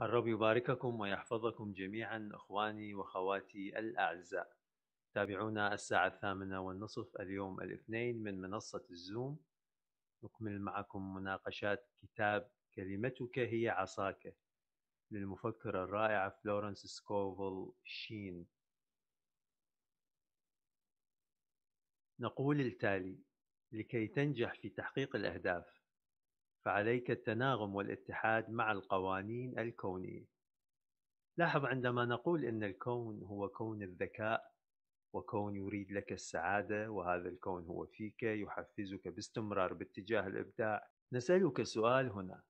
الرب يبارككم ويحفظكم جميعا أخواني وأخواتي الأعزاء تابعونا الساعة الثامنة والنصف اليوم الاثنين من منصة الزوم نكمل معكم مناقشات كتاب كلمتك هي عصاك للمفكرة الرائعة فلورنس سكوفل شين نقول التالي لكي تنجح في تحقيق الأهداف فعليك التناغم والاتحاد مع القوانين الكونية. لاحظ عندما نقول إن الكون هو كون الذكاء، وكون يريد لك السعادة، وهذا الكون هو فيك يحفزك باستمرار باتجاه الإبداع. نسألك سؤال هنا.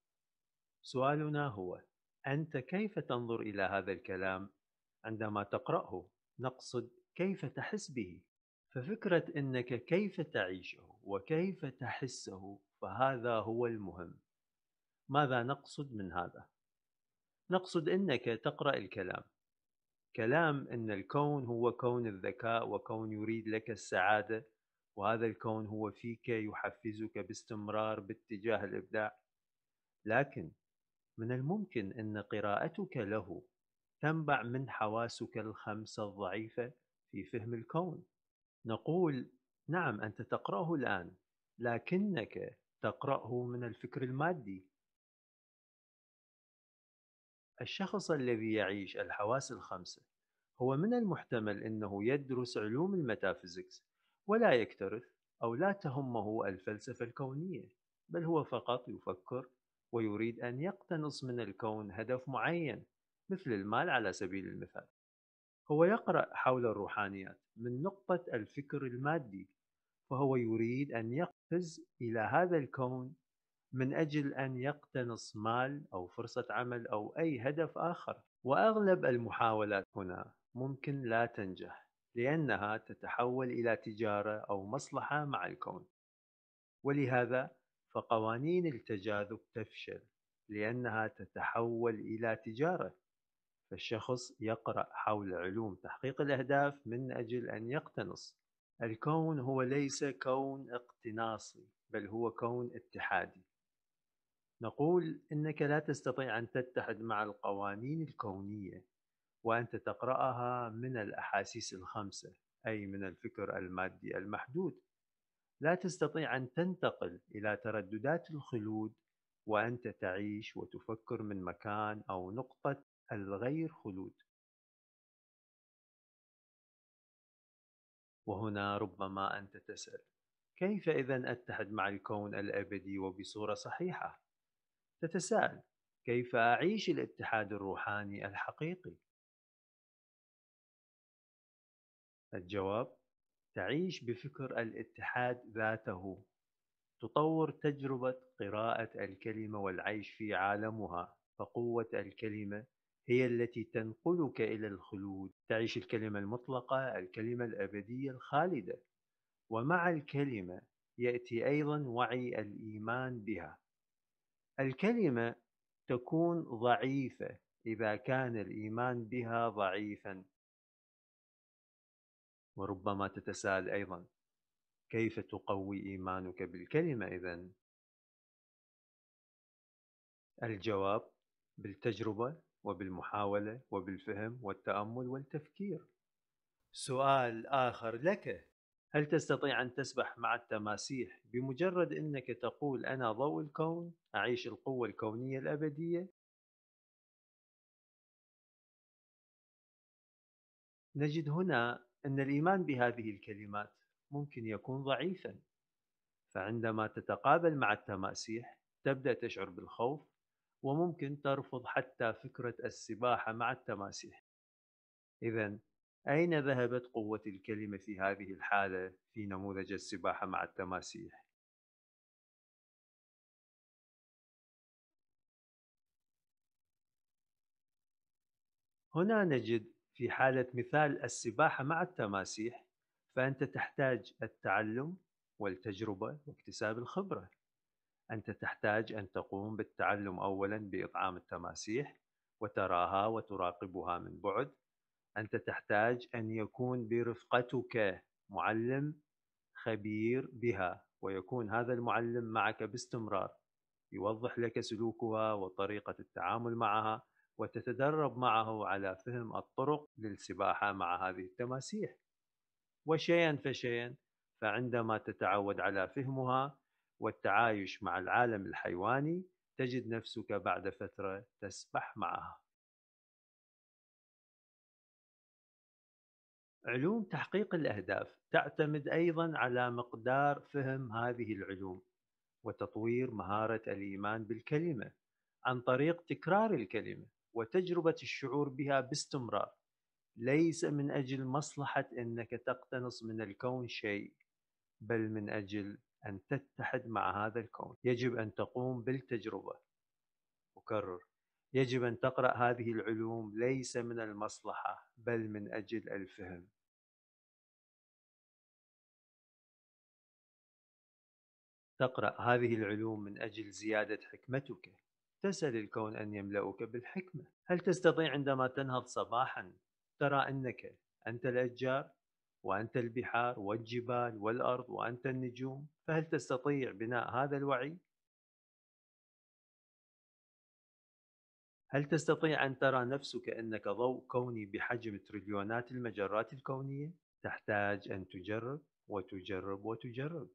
سؤالنا هو: أنت كيف تنظر إلى هذا الكلام عندما تقرأه؟ نقصد كيف تحس به؟ ففكرة أنك كيف تعيشه وكيف تحسه فهذا هو المهم ماذا نقصد من هذا نقصد انك تقرا الكلام كلام ان الكون هو كون الذكاء وكون يريد لك السعاده وهذا الكون هو فيك يحفزك باستمرار باتجاه الابداع لكن من الممكن ان قراءتك له تنبع من حواسك الخمسه الضعيفه في فهم الكون نقول نعم انت تقراه الان لكنك تقرأه من الفكر المادي الشخص الذي يعيش الحواس الخمسة هو من المحتمل أنه يدرس علوم الميتافيزيكس ولا يكترث أو لا تهمه الفلسفة الكونية بل هو فقط يفكر ويريد أن يقتنص من الكون هدف معين مثل المال على سبيل المثال هو يقرأ حول الروحانيات من نقطة الفكر المادي فهو يريد أن يقفز إلى هذا الكون من أجل أن يقتنص مال أو فرصة عمل أو أي هدف آخر وأغلب المحاولات هنا ممكن لا تنجح لأنها تتحول إلى تجارة أو مصلحة مع الكون ولهذا فقوانين التجاذب تفشل لأنها تتحول إلى تجارة فالشخص يقرأ حول علوم تحقيق الأهداف من أجل أن يقتنص الكون هو ليس كون اقتناصي بل هو كون اتحادي نقول انك لا تستطيع ان تتحد مع القوانين الكونيه وان تقراها من الاحاسيس الخمسه اي من الفكر المادي المحدود لا تستطيع ان تنتقل الى ترددات الخلود وانت تعيش وتفكر من مكان او نقطه الغير خلود وهنا ربما أنت تسأل كيف إذا أتحد مع الكون الأبدي وبصورة صحيحة؟ تتساءل كيف أعيش الاتحاد الروحاني الحقيقي؟ الجواب تعيش بفكر الاتحاد ذاته تطور تجربة قراءة الكلمة والعيش في عالمها فقوة الكلمة هي التي تنقلك إلى الخلود تعيش الكلمة المطلقة الكلمة الأبدية الخالدة ومع الكلمة يأتي أيضا وعي الإيمان بها الكلمة تكون ضعيفة إذا كان الإيمان بها ضعيفا وربما تتساءل أيضا كيف تقوي إيمانك بالكلمة إذا؟ الجواب بالتجربة وبالمحاولة وبالفهم والتأمل والتفكير. سؤال آخر لك: هل تستطيع أن تسبح مع التماسيح بمجرد أنك تقول أنا ضوء الكون، أعيش القوة الكونية الأبدية؟ نجد هنا أن الإيمان بهذه الكلمات ممكن يكون ضعيفا، فعندما تتقابل مع التماسيح تبدأ تشعر بالخوف وممكن ترفض حتى فكرة السباحة مع التماسيح إذا أين ذهبت قوة الكلمة في هذه الحالة في نموذج السباحة مع التماسيح؟ هنا نجد في حالة مثال السباحة مع التماسيح فأنت تحتاج التعلم والتجربة واكتساب الخبرة أنت تحتاج أن تقوم بالتعلم أولاً بإطعام التماسيح وتراها وتراقبها من بعد أنت تحتاج أن يكون برفقتك معلم خبير بها ويكون هذا المعلم معك باستمرار يوضح لك سلوكها وطريقة التعامل معها وتتدرب معه على فهم الطرق للسباحة مع هذه التماسيح وشيئا فشيئا فعندما تتعود على فهمها والتعايش مع العالم الحيواني تجد نفسك بعد فترة تسبح معها علوم تحقيق الأهداف تعتمد أيضا على مقدار فهم هذه العلوم وتطوير مهارة الإيمان بالكلمة عن طريق تكرار الكلمة وتجربة الشعور بها باستمرار ليس من أجل مصلحة أنك تقتنص من الكون شيء بل من أجل أن تتحد مع هذا الكون يجب أن تقوم بالتجربة أكرر يجب أن تقرأ هذه العلوم ليس من المصلحة بل من أجل الفهم تقرأ هذه العلوم من أجل زيادة حكمتك تسأل الكون أن يملأك بالحكمة هل تستطيع عندما تنهض صباحا ترى أنك أنت الأشجار وأنت البحار والجبال والأرض وأنت النجوم فهل تستطيع بناء هذا الوعي؟ هل تستطيع أن ترى نفسك أنك ضوء كوني بحجم تريليونات المجرات الكونية؟ تحتاج أن تجرب وتجرب وتجرب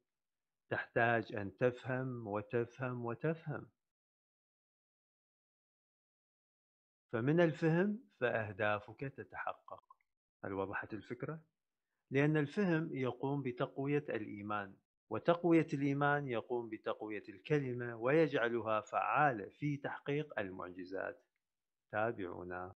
تحتاج أن تفهم وتفهم وتفهم فمن الفهم فأهدافك تتحقق هل وضحت الفكرة؟ لأن الفهم يقوم بتقوية الإيمان وتقوية الإيمان يقوم بتقوية الكلمة ويجعلها فعالة في تحقيق المعجزات تابعونا